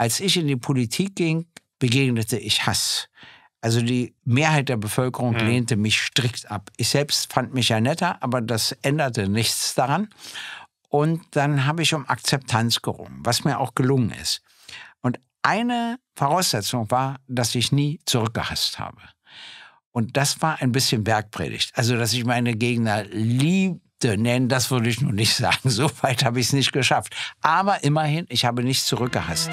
Als ich in die Politik ging, begegnete ich Hass. Also die Mehrheit der Bevölkerung mhm. lehnte mich strikt ab. Ich selbst fand mich ja netter, aber das änderte nichts daran. Und dann habe ich um Akzeptanz gerungen, was mir auch gelungen ist. Und eine Voraussetzung war, dass ich nie zurückgehasst habe. Und das war ein bisschen Bergpredigt. Also, dass ich meine Gegner liebte, nennen, das würde ich nun nicht sagen. So weit habe ich es nicht geschafft. Aber immerhin, ich habe nicht zurückgehasst.